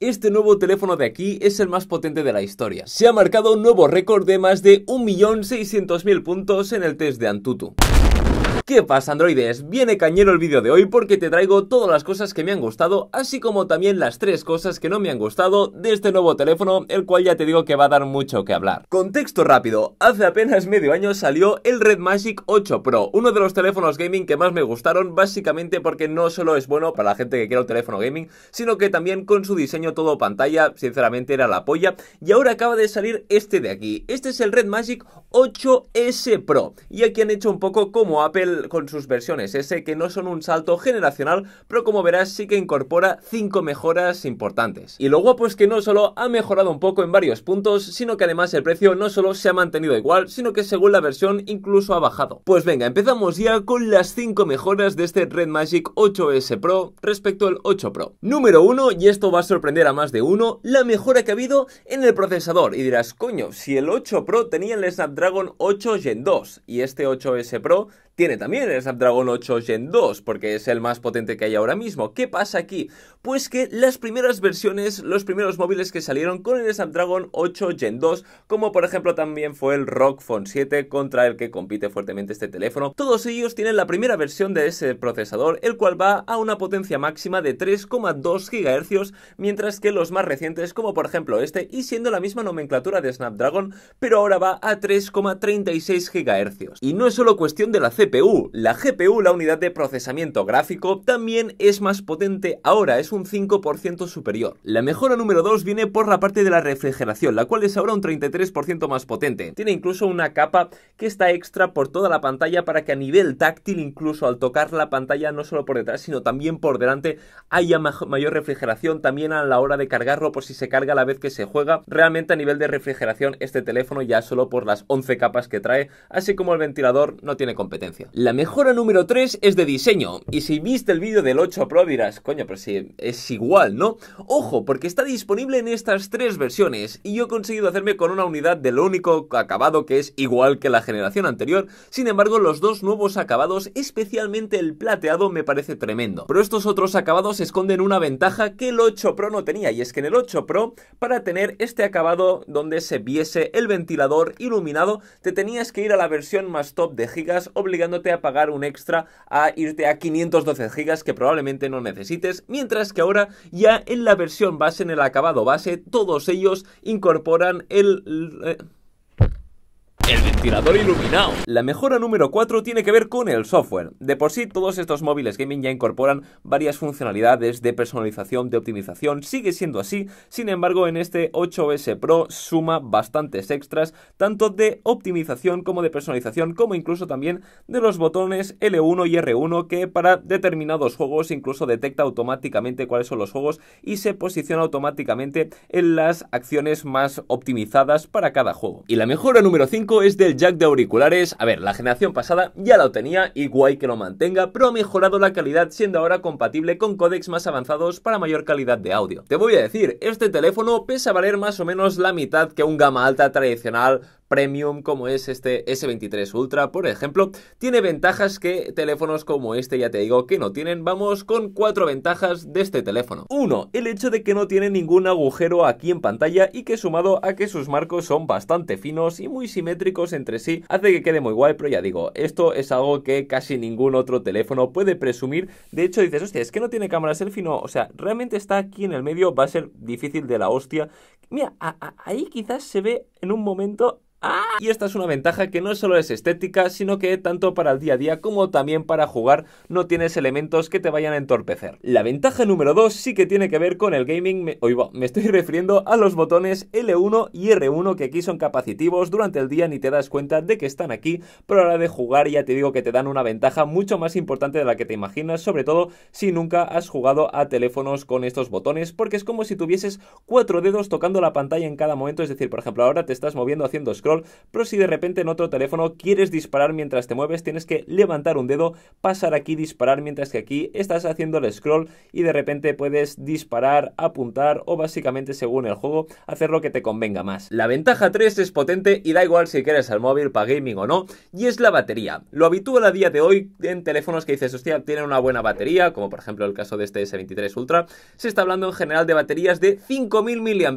Este nuevo teléfono de aquí es el más potente de la historia. Se ha marcado un nuevo récord de más de 1.600.000 puntos en el test de Antutu. ¿Qué pasa androides? Viene cañero el vídeo de hoy porque te traigo todas las cosas que me han gustado, así como también las tres cosas que no me han gustado de este nuevo teléfono, el cual ya te digo que va a dar mucho que hablar. Contexto rápido, hace apenas medio año salió el Red Magic 8 Pro, uno de los teléfonos gaming que más me gustaron, básicamente porque no solo es bueno para la gente que quiera un teléfono gaming, sino que también con su diseño todo pantalla, sinceramente era la polla, y ahora acaba de salir este de aquí, este es el Red Magic 8S Pro, y aquí han hecho un poco como Apple con sus versiones ese que no son un salto generacional, pero como verás sí que incorpora 5 mejoras importantes. Y lo guapo es que no solo ha mejorado un poco en varios puntos, sino que además el precio no solo se ha mantenido igual, sino que según la versión incluso ha bajado. Pues venga, empezamos ya con las 5 mejoras de este Red Magic 8S Pro respecto al 8 Pro. Número 1, y esto va a sorprender a más de uno, la mejora que ha habido en el procesador. Y dirás, coño, si el 8 Pro tenía el Snapdragon 8 Gen 2 y este 8S Pro tiene también el Snapdragon 8 Gen 2, porque es el más potente que hay ahora mismo. ¿Qué pasa aquí? Pues que las primeras versiones, los primeros móviles que salieron con el Snapdragon 8 Gen 2, como por ejemplo también fue el ROG Phone 7 contra el que compite fuertemente este teléfono, todos ellos tienen la primera versión de ese procesador, el cual va a una potencia máxima de 3,2 GHz, mientras que los más recientes, como por ejemplo este, y siendo la misma nomenclatura de Snapdragon, pero ahora va a 3,36 GHz. Y no es solo cuestión de la CPU, la GPU, la unidad de procesamiento gráfico, también es más potente ahora, es un 5% superior. La mejora número 2 viene por la parte de la refrigeración, la cual es ahora un 33% más potente. Tiene incluso una capa que está extra por toda la pantalla para que a nivel táctil, incluso al tocar la pantalla, no solo por detrás, sino también por delante, haya mayor refrigeración también a la hora de cargarlo por si se carga a la vez que se juega. Realmente a nivel de refrigeración este teléfono ya solo por las 11 capas que trae, así como el ventilador no tiene competencia. La mejora número 3 es de diseño. Y si viste el vídeo del 8 Pro dirás, coño, pero si es igual, ¿no? Ojo, porque está disponible en estas tres versiones y yo he conseguido hacerme con una unidad del único acabado que es igual que la generación anterior. Sin embargo, los dos nuevos acabados, especialmente el plateado, me parece tremendo. Pero estos otros acabados esconden una ventaja que el 8 Pro no tenía y es que en el 8 Pro, para tener este acabado donde se viese el ventilador iluminado, te tenías que ir a la versión más top de gigas obligado a pagar un extra a irte a 512 GB que probablemente no necesites, mientras que ahora ya en la versión base, en el acabado base, todos ellos incorporan el... Eh, el ventilador iluminado. La mejora número 4 tiene que ver con el software. De por sí, todos estos móviles gaming ya incorporan varias funcionalidades de personalización, de optimización. Sigue siendo así. Sin embargo, en este 8S Pro suma bastantes extras, tanto de optimización como de personalización, como incluso también de los botones L1 y R1 que para determinados juegos incluso detecta automáticamente cuáles son los juegos y se posiciona automáticamente en las acciones más optimizadas para cada juego. Y la mejora número 5 es del jack de auriculares. A ver, la generación pasada ya lo tenía y guay que lo mantenga, pero ha mejorado la calidad siendo ahora compatible con códecs más avanzados para mayor calidad de audio. Te voy a decir, este teléfono pesa valer más o menos la mitad que un gama alta tradicional premium como es este S23 Ultra, por ejemplo, tiene ventajas que teléfonos como este, ya te digo, que no tienen. Vamos con cuatro ventajas de este teléfono. Uno, el hecho de que no tiene ningún agujero aquí en pantalla y que sumado a que sus marcos son bastante finos y muy simétricos entre sí, hace que quede muy guay, pero ya digo, esto es algo que casi ningún otro teléfono puede presumir. De hecho, dices, hostia, es que no tiene cámara selfie, fino o sea, realmente está aquí en el medio, va a ser difícil de la hostia Mira, ahí quizás se ve en un momento ¡Ah! Y esta es una ventaja que no solo es estética, sino que tanto para el día a día como también para jugar no tienes elementos que te vayan a entorpecer. La ventaja número 2 sí que tiene que ver con el gaming, me, me estoy refiriendo a los botones L1 y R1 que aquí son capacitivos, durante el día ni te das cuenta de que están aquí, pero a la hora de jugar ya te digo que te dan una ventaja mucho más importante de la que te imaginas, sobre todo si nunca has jugado a teléfonos con estos botones, porque es como si tuvieses cuatro dedos tocando la pantalla en cada momento, es decir, por ejemplo, ahora te estás moviendo haciendo scroll, pero si de repente en otro teléfono quieres disparar mientras te mueves, tienes que levantar un dedo, pasar aquí, disparar, mientras que aquí estás haciendo el scroll y de repente puedes disparar, apuntar o básicamente según el juego, hacer lo que te convenga más. La ventaja 3 es potente y da igual si quieres al móvil para gaming o no, y es la batería. Lo habitual a día de hoy en teléfonos que dices, hostia, tiene una buena batería, como por ejemplo el caso de este S23 Ultra, se está hablando en general de baterías de 5000 mAh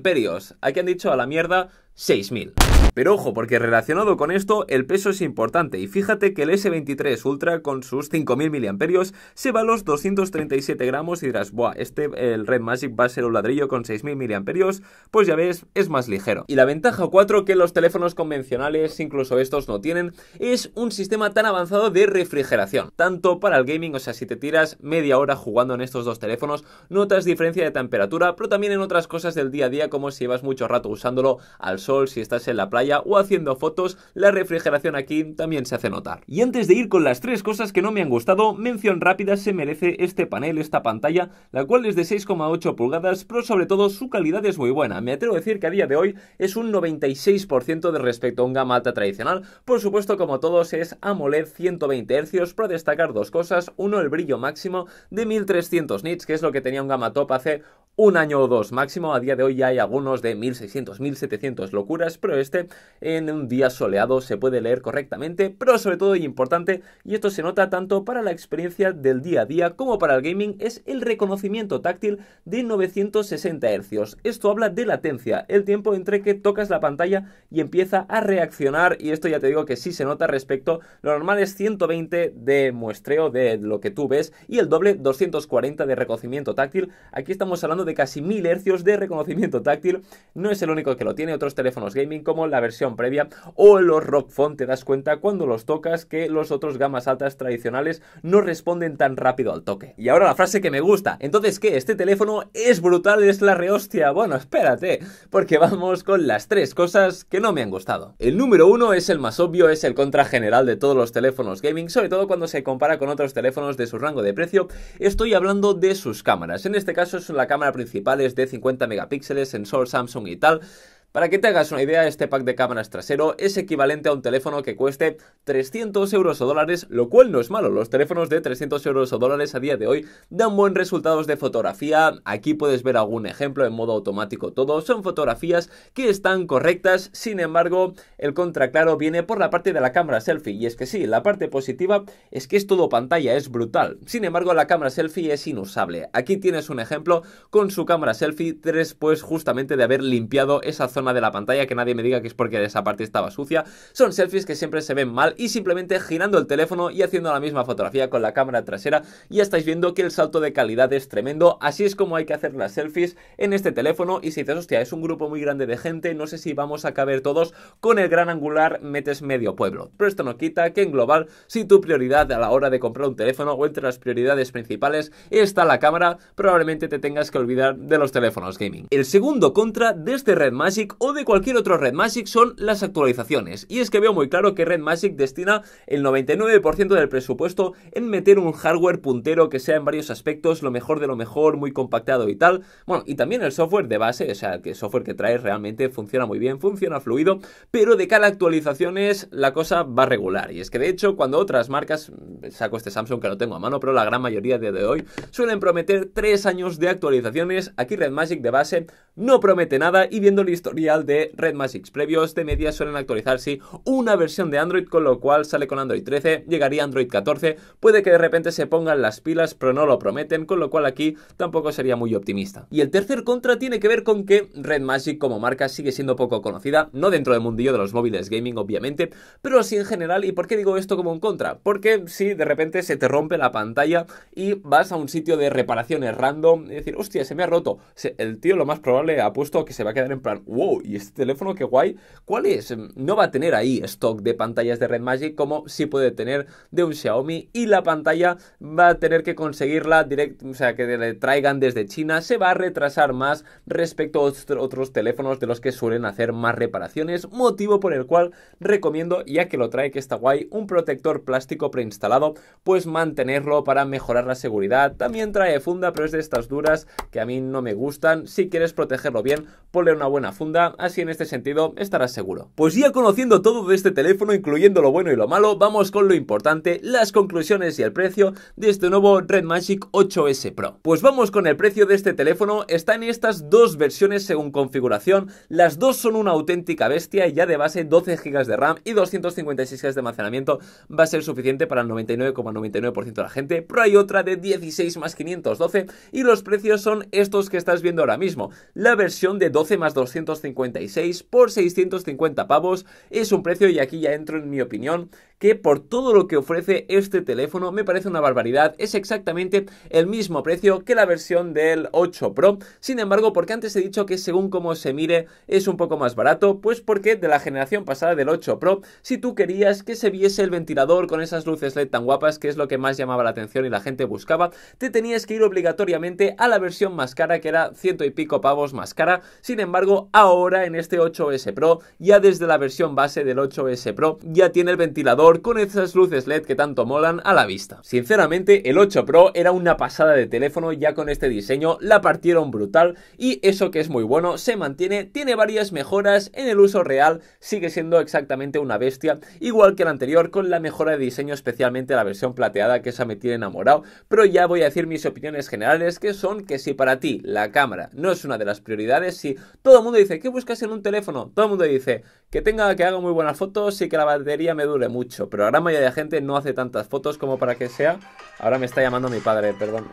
hay Aquí han dicho a la mierda 6.000. Pero ojo, porque relacionado con esto, el peso es importante y fíjate que el S23 Ultra con sus 5.000 miliamperios se va a los 237 gramos y dirás, buah, este, el Red Magic va a ser un ladrillo con 6.000 mAh pues ya ves, es más ligero. Y la ventaja 4 que los teléfonos convencionales, incluso estos no tienen, es un sistema tan avanzado de refrigeración. Tanto para el gaming, o sea, si te tiras media hora jugando en estos dos teléfonos, notas diferencia de temperatura, pero también en otras cosas del día a día, como si llevas mucho rato usándolo al sol, si estás en la playa o haciendo fotos, la refrigeración aquí también se hace notar. Y antes de ir con las tres cosas que no me han gustado, mención rápida se merece este panel, esta pantalla, la cual es de 6,8 pulgadas, pero sobre todo su calidad es muy buena. Me atrevo a decir que a día de hoy es un 96% de respecto a un gamata tradicional. Por supuesto, como todos, es AMOLED 120 Hz, para destacar dos cosas. Uno, el brillo máximo de 1300 nits, que es lo que tenía un gama top hace un año o dos máximo. A día de hoy ya hay algunos de 1600, 1700 locuras, pero este en un día soleado se puede leer correctamente, pero sobre todo y importante, y esto se nota tanto para la experiencia del día a día como para el gaming, es el reconocimiento táctil de 960 Hz. Esto habla de latencia, el tiempo entre que tocas la pantalla y empieza a reaccionar, y esto ya te digo que sí se nota respecto, lo normal es 120 de muestreo de lo que tú ves y el doble 240 de reconocimiento táctil. Aquí estamos hablando de de casi 1000 hercios de reconocimiento táctil. No es el único que lo tiene, otros teléfonos gaming como la versión previa o los Rock Phone te das cuenta cuando los tocas que los otros gamas altas tradicionales no responden tan rápido al toque. Y ahora la frase que me gusta. Entonces, ¿qué? Este teléfono es brutal, es la rehostia. Bueno, espérate, porque vamos con las tres cosas que no me han gustado. El número uno es el más obvio, es el contra general de todos los teléfonos gaming, sobre todo cuando se compara con otros teléfonos de su rango de precio. Estoy hablando de sus cámaras. En este caso es la cámara principales de 50 megapíxeles, sensor Samsung y tal. Para que te hagas una idea, este pack de cámaras trasero es equivalente a un teléfono que cueste 300 euros o dólares, lo cual no es malo. Los teléfonos de 300 euros o dólares a día de hoy dan buenos resultados de fotografía. Aquí puedes ver algún ejemplo en modo automático todo. Son fotografías que están correctas, sin embargo, el contraclaro viene por la parte de la cámara selfie. Y es que sí, la parte positiva es que es todo pantalla, es brutal. Sin embargo, la cámara selfie es inusable. Aquí tienes un ejemplo con su cámara selfie después justamente de haber limpiado esa zona de la pantalla, que nadie me diga que es porque esa parte estaba sucia. Son selfies que siempre se ven mal y simplemente girando el teléfono y haciendo la misma fotografía con la cámara trasera ya estáis viendo que el salto de calidad es tremendo. Así es como hay que hacer las selfies en este teléfono y si dices, hostia, es un grupo muy grande de gente, no sé si vamos a caber todos, con el gran angular metes medio pueblo. Pero esto no quita que en global, si tu prioridad a la hora de comprar un teléfono o entre las prioridades principales está la cámara, probablemente te tengas que olvidar de los teléfonos gaming. El segundo contra de este Red Magic o de cualquier otro Red Magic son las actualizaciones. Y es que veo muy claro que Red Magic destina el 99% del presupuesto en meter un hardware puntero que sea en varios aspectos lo mejor de lo mejor, muy compactado y tal. Bueno, y también el software de base, o sea, que el software que trae realmente funciona muy bien, funciona fluido, pero de cada a actualizaciones la cosa va regular. Y es que de hecho, cuando otras marcas, saco este Samsung que lo tengo a mano, pero la gran mayoría de, hoy suelen prometer 3 años de actualizaciones, aquí Red Magic de base no promete nada y viendo la historia de Red Magic previos de este media suelen actualizarse una versión de Android, con lo cual sale con Android 13, llegaría Android 14, puede que de repente se pongan las pilas, pero no lo prometen, con lo cual aquí tampoco sería muy optimista. Y el tercer contra tiene que ver con que Red Magic como marca sigue siendo poco conocida, no dentro del mundillo de los móviles gaming obviamente, pero sí en general. ¿Y por qué digo esto como un contra? Porque si de repente se te rompe la pantalla y vas a un sitio de reparaciones random y decir, hostia, se me ha roto, el tío lo más probable ha puesto que se va a quedar en plan, wow, Oh, ¿y este teléfono que guay? ¿Cuál es? No va a tener ahí stock de pantallas de Red Magic como si puede tener de un Xiaomi y la pantalla va a tener que conseguirla directamente. o sea, que le traigan desde China, se va a retrasar más respecto a otros teléfonos de los que suelen hacer más reparaciones, motivo por el cual recomiendo, ya que lo trae que está guay, un protector plástico preinstalado, pues mantenerlo para mejorar la seguridad. También trae funda, pero es de estas duras que a mí no me gustan. Si quieres protegerlo bien, ponle una buena funda así en este sentido estarás seguro. Pues ya conociendo todo de este teléfono, incluyendo lo bueno y lo malo, vamos con lo importante, las conclusiones y el precio de este nuevo Red Magic 8S Pro. Pues vamos con el precio de este teléfono, está en estas dos versiones según configuración, las dos son una auténtica bestia y ya de base 12 GB de RAM y 256 GB de almacenamiento va a ser suficiente para el 99,99% de la gente, pero hay otra de 16 más 512 y los precios son estos que estás viendo ahora mismo, la versión de 12 más 256 56 por 650 pavos. Es un precio, y aquí ya entro en mi opinión, que por todo lo que ofrece este teléfono me parece una barbaridad. Es exactamente el mismo precio que la versión del 8 Pro. Sin embargo, porque antes he dicho que según como se mire es un poco más barato, pues porque de la generación pasada del 8 Pro, si tú querías que se viese el ventilador con esas luces LED tan guapas, que es lo que más llamaba la atención y la gente buscaba, te tenías que ir obligatoriamente a la versión más cara, que era ciento y pico pavos más cara. Sin embargo, ahora ahora en este 8S Pro, ya desde la versión base del 8S Pro, ya tiene el ventilador con esas luces LED que tanto molan a la vista. Sinceramente, el 8 Pro era una pasada de teléfono ya con este diseño, la partieron brutal y eso que es muy bueno se mantiene, tiene varias mejoras en el uso real, sigue siendo exactamente una bestia, igual que el anterior con la mejora de diseño, especialmente la versión plateada que esa me tiene enamorado, pero ya voy a decir mis opiniones generales que son que si para ti la cámara no es una de las prioridades, si todo el mundo dice ¿qué buscas en un teléfono? Todo el mundo dice, que tenga, que haga muy buenas fotos y que la batería me dure mucho. Pero la gran mayoría de gente no hace tantas fotos como para que sea. Ahora me está llamando mi padre, perdón.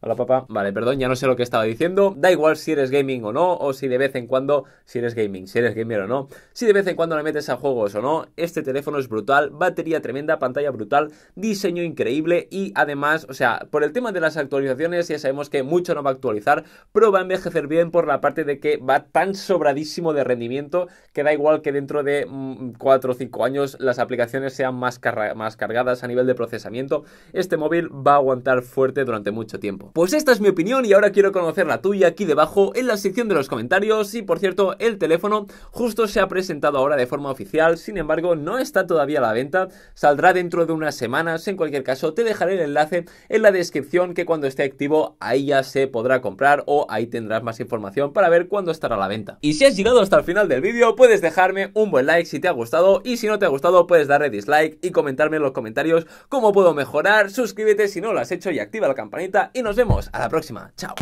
Hola papá. Vale, perdón, ya no sé lo que estaba diciendo. Da igual si eres gaming o no, o si de vez en cuando, si eres gaming, si eres gamer o no, si de vez en cuando le metes a juegos o no, este teléfono es brutal, batería tremenda, pantalla brutal, diseño increíble y además, o sea, por el tema de las actualizaciones ya sabemos que mucho no va a actualizar, pero va a envejecer bien por la parte de que va tan sobradísimo de rendimiento que da igual que dentro de 4 mm, o 5 años las aplicaciones sean más, más cargadas a nivel de procesamiento, este móvil va a aguantar fuerte durante mucho tiempo pues esta es mi opinión y ahora quiero conocer la tuya aquí debajo en la sección de los comentarios y por cierto el teléfono justo se ha presentado ahora de forma oficial, sin embargo no está todavía a la venta, saldrá dentro de unas semanas, en cualquier caso te dejaré el enlace en la descripción que cuando esté activo ahí ya se podrá comprar o ahí tendrás más información para ver cuándo estará a la venta. Y si has llegado hasta el final del vídeo puedes dejarme un buen like si te ha gustado y si no te ha gustado puedes darle dislike y comentarme en los comentarios cómo puedo mejorar, suscríbete si no lo has hecho y activa la campanita y nos vemos. A la próxima. Chao.